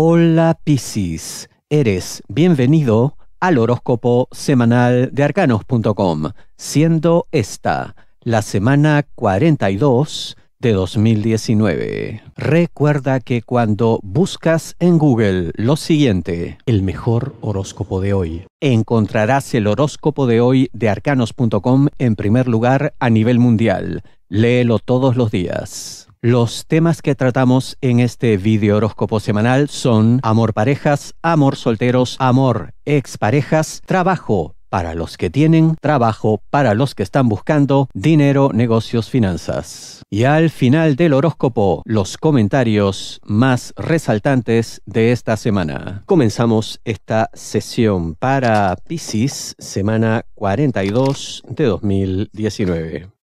Hola Piscis, eres bienvenido al horóscopo semanal de arcanos.com, siendo esta la semana 42 de 2019. Recuerda que cuando buscas en Google lo siguiente, el mejor horóscopo de hoy, encontrarás el horóscopo de hoy de arcanos.com en primer lugar a nivel mundial. Léelo todos los días. Los temas que tratamos en este video horóscopo semanal son amor parejas, amor solteros, amor exparejas, trabajo para los que tienen, trabajo para los que están buscando, dinero, negocios, finanzas. Y al final del horóscopo, los comentarios más resaltantes de esta semana. Comenzamos esta sesión para Pisces, semana 42 de 2019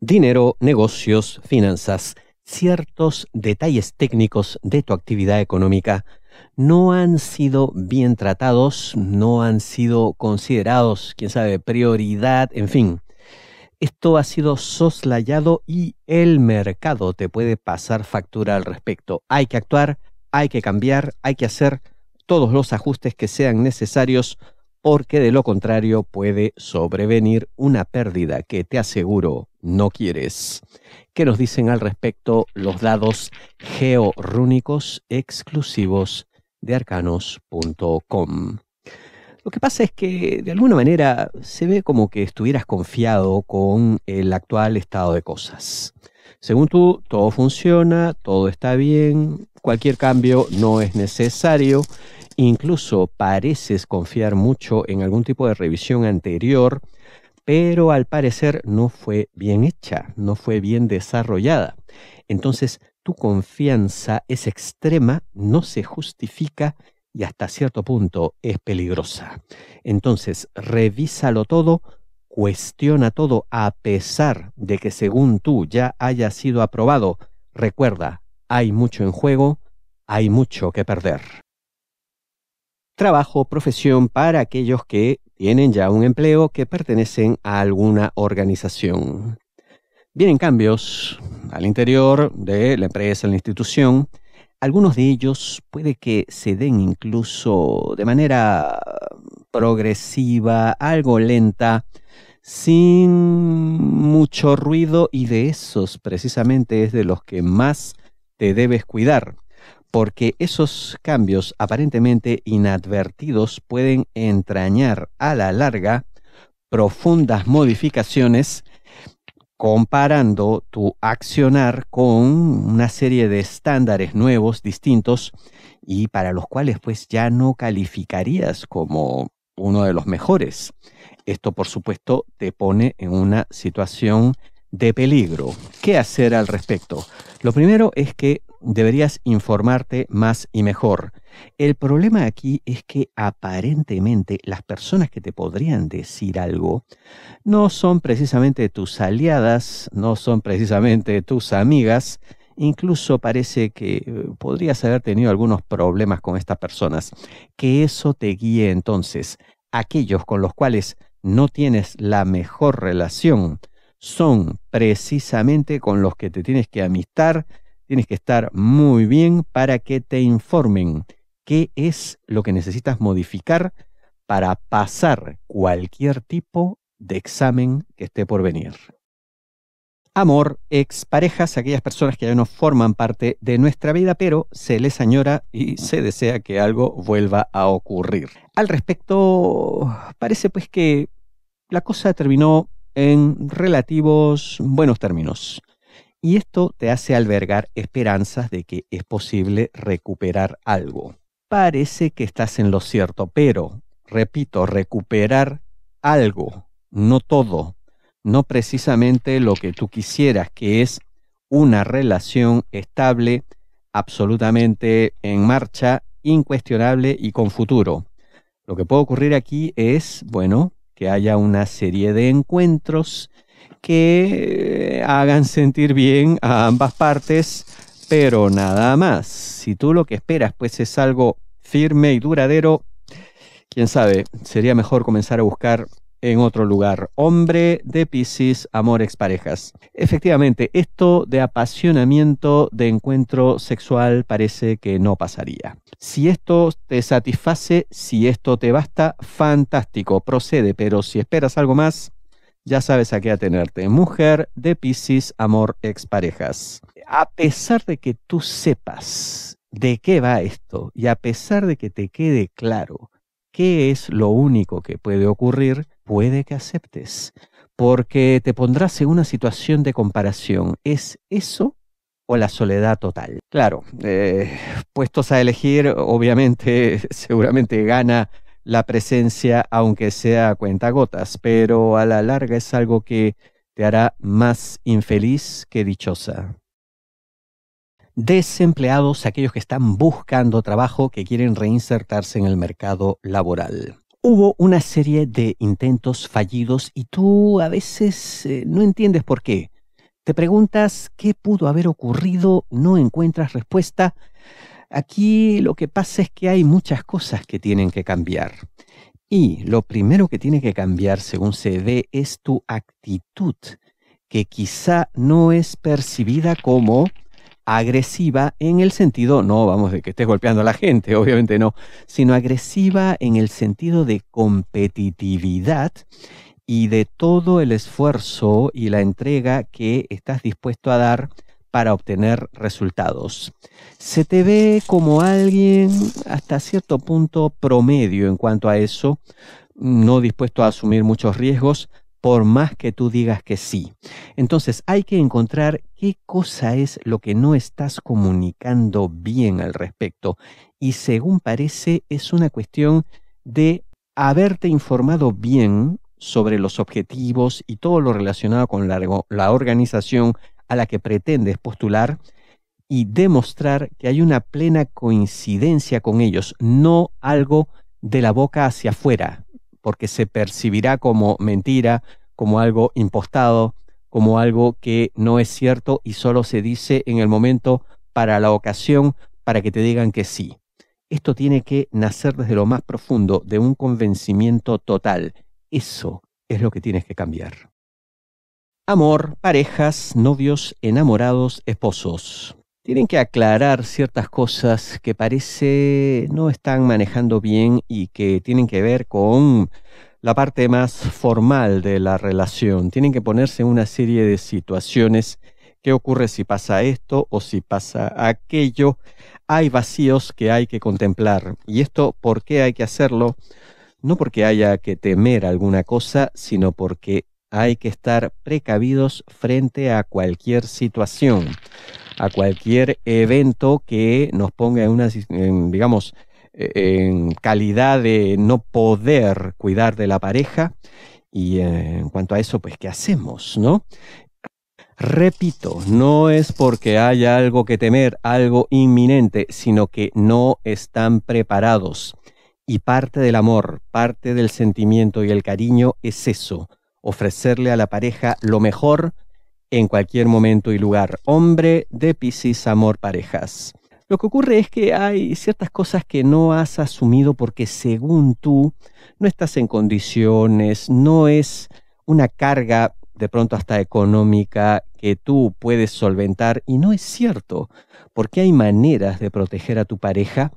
dinero, negocios, finanzas, ciertos detalles técnicos de tu actividad económica no han sido bien tratados, no han sido considerados, quién sabe, prioridad, en fin. Esto ha sido soslayado y el mercado te puede pasar factura al respecto. Hay que actuar, hay que cambiar, hay que hacer todos los ajustes que sean necesarios porque de lo contrario puede sobrevenir una pérdida que te aseguro no quieres. ¿Qué nos dicen al respecto los dados georúnicos exclusivos de arcanos.com? Lo que pasa es que de alguna manera se ve como que estuvieras confiado con el actual estado de cosas. Según tú, todo funciona, todo está bien, cualquier cambio no es necesario, incluso pareces confiar mucho en algún tipo de revisión anterior, pero al parecer no fue bien hecha, no fue bien desarrollada. Entonces, tu confianza es extrema, no se justifica y hasta cierto punto es peligrosa. Entonces, revísalo todo, cuestiona todo a pesar de que según tú ya haya sido aprobado. Recuerda, hay mucho en juego, hay mucho que perder. Trabajo, profesión para aquellos que tienen ya un empleo que pertenecen a alguna organización. Vienen cambios al interior de la empresa, la institución. Algunos de ellos puede que se den incluso de manera progresiva, algo lenta, sin mucho ruido y de esos precisamente es de los que más te debes cuidar porque esos cambios aparentemente inadvertidos pueden entrañar a la larga profundas modificaciones comparando tu accionar con una serie de estándares nuevos, distintos, y para los cuales pues ya no calificarías como uno de los mejores. Esto por supuesto te pone en una situación de peligro. ¿Qué hacer al respecto? Lo primero es que deberías informarte más y mejor. El problema aquí es que aparentemente las personas que te podrían decir algo no son precisamente tus aliadas, no son precisamente tus amigas, incluso parece que eh, podrías haber tenido algunos problemas con estas personas. Que eso te guíe entonces. Aquellos con los cuales no tienes la mejor relación son precisamente con los que te tienes que amistar, Tienes que estar muy bien para que te informen qué es lo que necesitas modificar para pasar cualquier tipo de examen que esté por venir. Amor, exparejas, aquellas personas que ya no forman parte de nuestra vida, pero se les añora y se desea que algo vuelva a ocurrir. Al respecto, parece pues que la cosa terminó en relativos buenos términos. Y esto te hace albergar esperanzas de que es posible recuperar algo. Parece que estás en lo cierto, pero, repito, recuperar algo, no todo, no precisamente lo que tú quisieras, que es una relación estable, absolutamente en marcha, incuestionable y con futuro. Lo que puede ocurrir aquí es, bueno, que haya una serie de encuentros que eh, hagan sentir bien a ambas partes, pero nada más. Si tú lo que esperas pues es algo firme y duradero, quién sabe, sería mejor comenzar a buscar en otro lugar. Hombre de Piscis, amor exparejas. Efectivamente, esto de apasionamiento de encuentro sexual parece que no pasaría. Si esto te satisface, si esto te basta, fantástico, procede, pero si esperas algo más, ya sabes a qué atenerte. Mujer de Piscis, amor, exparejas. A pesar de que tú sepas de qué va esto y a pesar de que te quede claro qué es lo único que puede ocurrir, puede que aceptes, porque te pondrás en una situación de comparación. ¿Es eso o la soledad total? Claro, eh, puestos a elegir, obviamente, seguramente gana la presencia, aunque sea a cuenta gotas, pero a la larga es algo que te hará más infeliz que dichosa. Desempleados, aquellos que están buscando trabajo, que quieren reinsertarse en el mercado laboral. Hubo una serie de intentos fallidos y tú a veces eh, no entiendes por qué. Te preguntas qué pudo haber ocurrido, no encuentras respuesta, Aquí lo que pasa es que hay muchas cosas que tienen que cambiar. Y lo primero que tiene que cambiar, según se ve, es tu actitud, que quizá no es percibida como agresiva en el sentido, no vamos de que estés golpeando a la gente, obviamente no, sino agresiva en el sentido de competitividad y de todo el esfuerzo y la entrega que estás dispuesto a dar para obtener resultados. Se te ve como alguien hasta cierto punto promedio en cuanto a eso, no dispuesto a asumir muchos riesgos, por más que tú digas que sí. Entonces hay que encontrar qué cosa es lo que no estás comunicando bien al respecto. Y según parece es una cuestión de haberte informado bien sobre los objetivos y todo lo relacionado con la, la organización a la que pretendes postular y demostrar que hay una plena coincidencia con ellos, no algo de la boca hacia afuera, porque se percibirá como mentira, como algo impostado, como algo que no es cierto y solo se dice en el momento para la ocasión para que te digan que sí. Esto tiene que nacer desde lo más profundo de un convencimiento total. Eso es lo que tienes que cambiar amor, parejas, novios, enamorados, esposos. Tienen que aclarar ciertas cosas que parece no están manejando bien y que tienen que ver con la parte más formal de la relación. Tienen que ponerse en una serie de situaciones. ¿Qué ocurre si pasa esto o si pasa aquello? Hay vacíos que hay que contemplar. ¿Y esto por qué hay que hacerlo? No porque haya que temer alguna cosa, sino porque hay que estar precavidos frente a cualquier situación, a cualquier evento que nos ponga en una, digamos, e, en calidad de no poder cuidar de la pareja. Y eh, en cuanto a eso, pues, ¿qué hacemos, no? Repito, no es porque haya algo que temer, algo inminente, sino que no están preparados. Y parte del amor, parte del sentimiento y el cariño es eso, ofrecerle a la pareja lo mejor en cualquier momento y lugar. Hombre de Piscis, amor, parejas. Lo que ocurre es que hay ciertas cosas que no has asumido porque según tú no estás en condiciones, no es una carga de pronto hasta económica que tú puedes solventar y no es cierto, porque hay maneras de proteger a tu pareja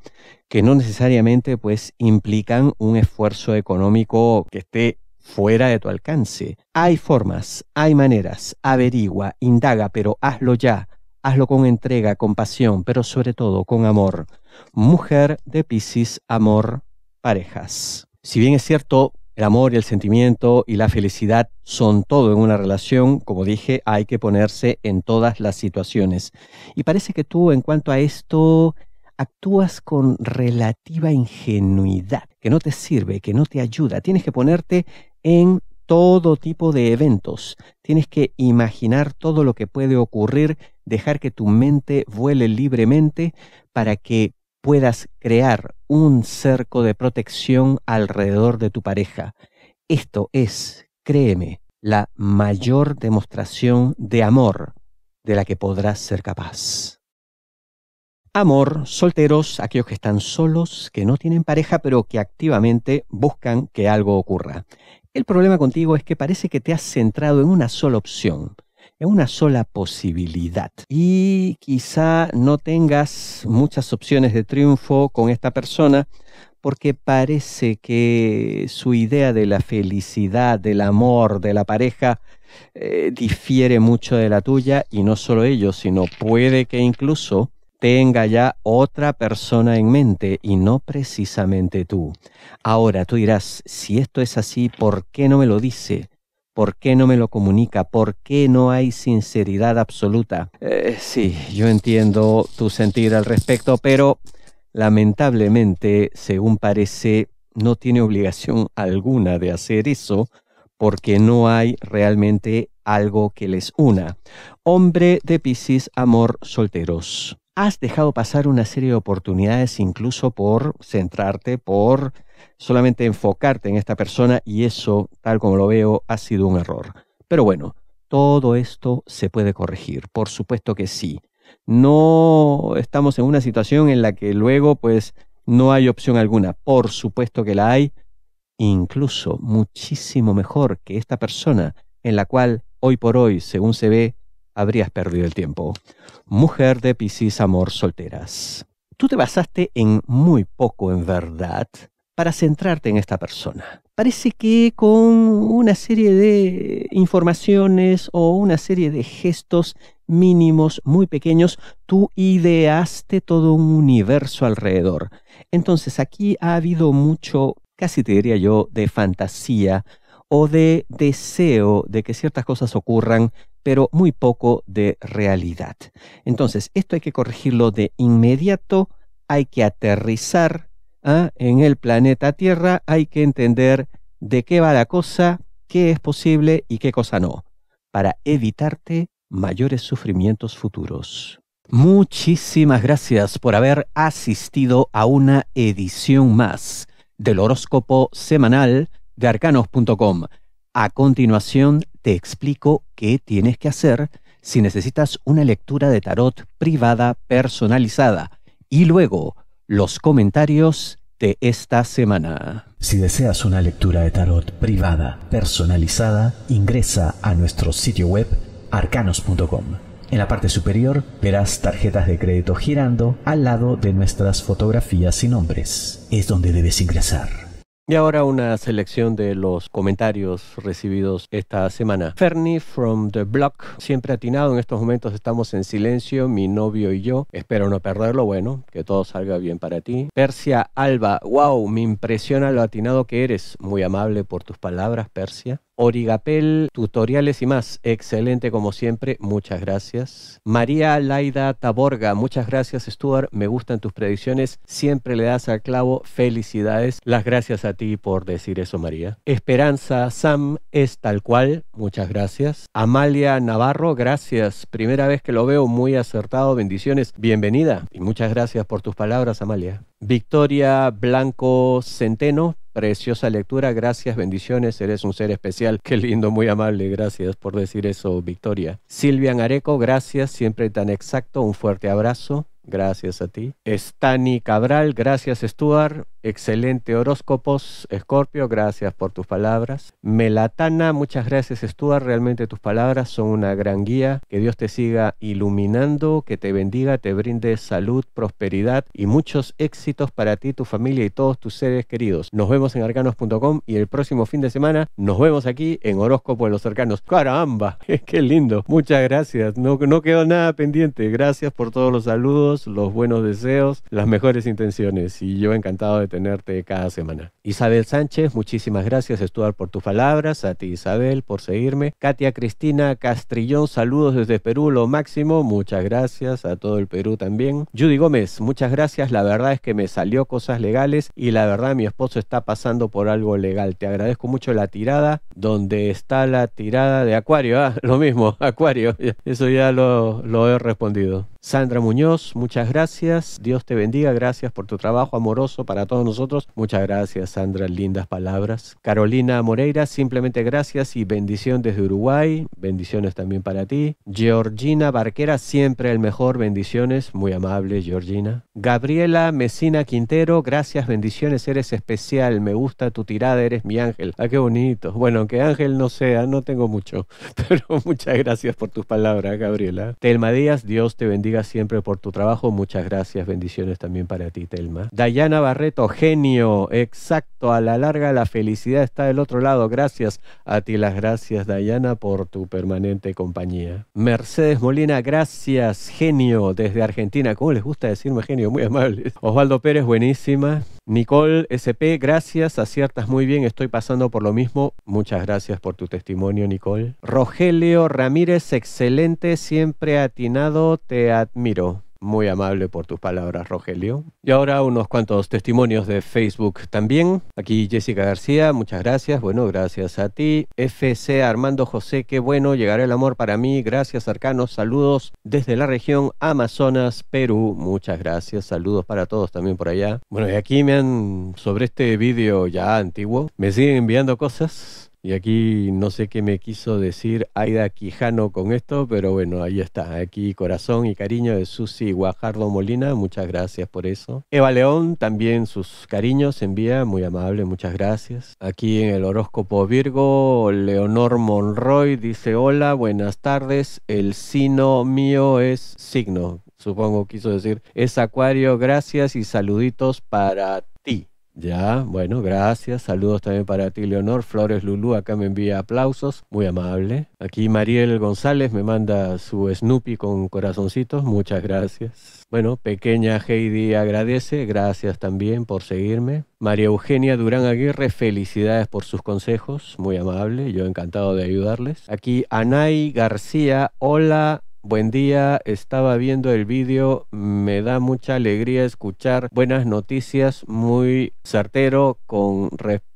que no necesariamente pues implican un esfuerzo económico que esté fuera de tu alcance. Hay formas, hay maneras, averigua, indaga, pero hazlo ya. Hazlo con entrega, con pasión, pero sobre todo con amor. Mujer de Pisces, amor, parejas. Si bien es cierto, el amor y el sentimiento y la felicidad son todo en una relación, como dije, hay que ponerse en todas las situaciones. Y parece que tú en cuanto a esto actúas con relativa ingenuidad, que no te sirve, que no te ayuda. Tienes que ponerte en todo tipo de eventos. Tienes que imaginar todo lo que puede ocurrir, dejar que tu mente vuele libremente para que puedas crear un cerco de protección alrededor de tu pareja. Esto es, créeme, la mayor demostración de amor de la que podrás ser capaz. Amor, solteros, aquellos que están solos, que no tienen pareja, pero que activamente buscan que algo ocurra. El problema contigo es que parece que te has centrado en una sola opción, en una sola posibilidad. Y quizá no tengas muchas opciones de triunfo con esta persona porque parece que su idea de la felicidad, del amor, de la pareja, eh, difiere mucho de la tuya y no solo ello, sino puede que incluso tenga ya otra persona en mente y no precisamente tú. Ahora tú dirás, si esto es así, ¿por qué no me lo dice? ¿Por qué no me lo comunica? ¿Por qué no hay sinceridad absoluta? Eh, sí, yo entiendo tu sentir al respecto, pero lamentablemente, según parece, no tiene obligación alguna de hacer eso porque no hay realmente algo que les una. Hombre de Piscis, amor solteros has dejado pasar una serie de oportunidades incluso por centrarte, por solamente enfocarte en esta persona y eso, tal como lo veo, ha sido un error. Pero bueno, todo esto se puede corregir, por supuesto que sí. No estamos en una situación en la que luego pues no hay opción alguna, por supuesto que la hay, incluso muchísimo mejor que esta persona en la cual hoy por hoy, según se ve, habrías perdido el tiempo. Mujer de Piscis Amor Solteras. Tú te basaste en muy poco en verdad para centrarte en esta persona. Parece que con una serie de informaciones o una serie de gestos mínimos, muy pequeños, tú ideaste todo un universo alrededor. Entonces aquí ha habido mucho, casi te diría yo, de fantasía o de deseo de que ciertas cosas ocurran pero muy poco de realidad. Entonces, esto hay que corregirlo de inmediato, hay que aterrizar ¿ah? en el planeta Tierra, hay que entender de qué va la cosa, qué es posible y qué cosa no, para evitarte mayores sufrimientos futuros. Muchísimas gracias por haber asistido a una edición más del horóscopo semanal de arcanos.com. A continuación, te explico qué tienes que hacer si necesitas una lectura de tarot privada personalizada y luego los comentarios de esta semana. Si deseas una lectura de tarot privada personalizada, ingresa a nuestro sitio web arcanos.com. En la parte superior verás tarjetas de crédito girando al lado de nuestras fotografías y nombres. Es donde debes ingresar. Y ahora una selección de los comentarios recibidos esta semana. Fernie from the block, siempre atinado, en estos momentos estamos en silencio, mi novio y yo, espero no perderlo, bueno, que todo salga bien para ti. Persia Alba, wow, me impresiona lo atinado que eres, muy amable por tus palabras, Persia. Origapel, tutoriales y más. Excelente como siempre, muchas gracias. María Laida Taborga, muchas gracias Stuart, me gustan tus predicciones, siempre le das al clavo, felicidades. Las gracias a ti por decir eso María. Esperanza Sam es tal cual, muchas gracias. Amalia Navarro, gracias, primera vez que lo veo, muy acertado, bendiciones, bienvenida y muchas gracias por tus palabras Amalia. Victoria Blanco Centeno, preciosa lectura. Gracias, bendiciones. Eres un ser especial. Qué lindo, muy amable. Gracias por decir eso, Victoria. Silvia Areco, gracias. Siempre tan exacto. Un fuerte abrazo. Gracias a ti. Stani Cabral, gracias Stuart. Excelente horóscopos, Scorpio gracias por tus palabras. Melatana, muchas gracias Stuart, realmente tus palabras son una gran guía. Que Dios te siga iluminando, que te bendiga, te brinde salud, prosperidad y muchos éxitos para ti, tu familia y todos tus seres queridos. Nos vemos en arcanos.com y el próximo fin de semana nos vemos aquí en Horóscopo de los Arcanos. ¡Caramba! ¡Qué lindo! Muchas gracias, no, no quedó nada pendiente. Gracias por todos los saludos, los buenos deseos, las mejores intenciones y yo encantado de tenerte cada semana. Isabel Sánchez, muchísimas gracias, Stuart, por tus palabras. A ti, Isabel, por seguirme. Katia Cristina Castrillón, saludos desde Perú, lo máximo. Muchas gracias a todo el Perú también. Judy Gómez, muchas gracias. La verdad es que me salió cosas legales y la verdad mi esposo está pasando por algo legal. Te agradezco mucho la tirada, donde está la tirada de Acuario. Ah, lo mismo, Acuario. Eso ya lo, lo he respondido. Sandra Muñoz, muchas gracias. Dios te bendiga. Gracias por tu trabajo amoroso para todos nosotros. Muchas gracias, Sandra. Lindas palabras. Carolina Moreira, simplemente gracias y bendición desde Uruguay. Bendiciones también para ti. Georgina Barquera, siempre el mejor. Bendiciones. Muy amable, Georgina. Gabriela Mesina Quintero, gracias. Bendiciones. Eres especial. Me gusta tu tirada. Eres mi ángel. Ah, qué bonito. Bueno, aunque ángel no sea, no tengo mucho. Pero muchas gracias por tus palabras, Gabriela. Telma Díaz, Dios te bendiga siempre por tu trabajo. Muchas gracias, bendiciones también para ti, Telma. Dayana Barreto, genio, exacto, a la larga la felicidad está del otro lado. Gracias a ti, las gracias, Dayana, por tu permanente compañía. Mercedes Molina, gracias, genio, desde Argentina. ¿Cómo les gusta decirme genio? Muy amable. Osvaldo Pérez, buenísima. Nicole SP, gracias, aciertas muy bien, estoy pasando por lo mismo. Muchas gracias por tu testimonio, Nicole. Rogelio Ramírez, excelente, siempre atinado, te admiro. Muy amable por tus palabras, Rogelio. Y ahora unos cuantos testimonios de Facebook también. Aquí Jessica García, muchas gracias. Bueno, gracias a ti. FC Armando José, qué bueno, llegará el amor para mí. Gracias, Arcanos. Saludos desde la región Amazonas, Perú. Muchas gracias. Saludos para todos también por allá. Bueno, y aquí me han, sobre este vídeo ya antiguo, me siguen enviando cosas. Y aquí no sé qué me quiso decir Aida Quijano con esto, pero bueno, ahí está. Aquí corazón y cariño de Susi Guajardo Molina, muchas gracias por eso. Eva León también sus cariños envía, muy amable, muchas gracias. Aquí en el horóscopo Virgo, Leonor Monroy dice hola, buenas tardes, el sino mío es signo. Supongo quiso decir, es Acuario, gracias y saluditos para ti. Ya, bueno, gracias. Saludos también para ti, Leonor. Flores Lulú acá me envía aplausos. Muy amable. Aquí Mariel González me manda su Snoopy con corazoncitos. Muchas gracias. Bueno, pequeña Heidi agradece. Gracias también por seguirme. María Eugenia Durán Aguirre, felicidades por sus consejos. Muy amable. Yo encantado de ayudarles. Aquí Anay García. Hola. Buen día, estaba viendo el vídeo, me da mucha alegría escuchar buenas noticias, muy certero con respeto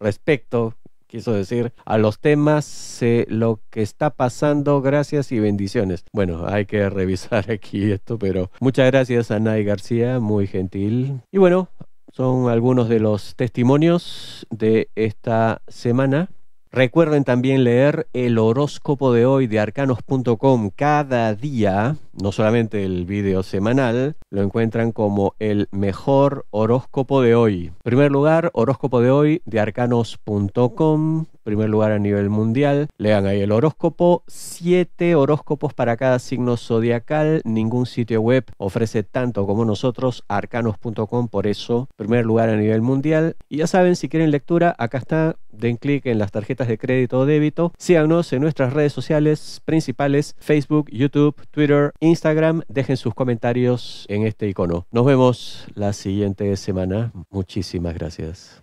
respecto, quiso decir, a los temas, sé lo que está pasando, gracias y bendiciones. Bueno, hay que revisar aquí esto, pero muchas gracias a Nay García, muy gentil. Y bueno, son algunos de los testimonios de esta semana. Recuerden también leer el horóscopo de hoy de arcanos.com cada día no solamente el video semanal, lo encuentran como el mejor horóscopo de hoy. primer lugar, horóscopo de hoy de arcanos.com. Primer lugar a nivel mundial. Lean ahí el horóscopo. Siete horóscopos para cada signo zodiacal. Ningún sitio web ofrece tanto como nosotros. Arcanos.com, por eso. Primer lugar a nivel mundial. Y ya saben, si quieren lectura, acá está. Den clic en las tarjetas de crédito o débito. Síganos en nuestras redes sociales principales: Facebook, YouTube, Twitter, Instagram. Dejen sus comentarios en este icono. Nos vemos la siguiente semana. Muchísimas gracias.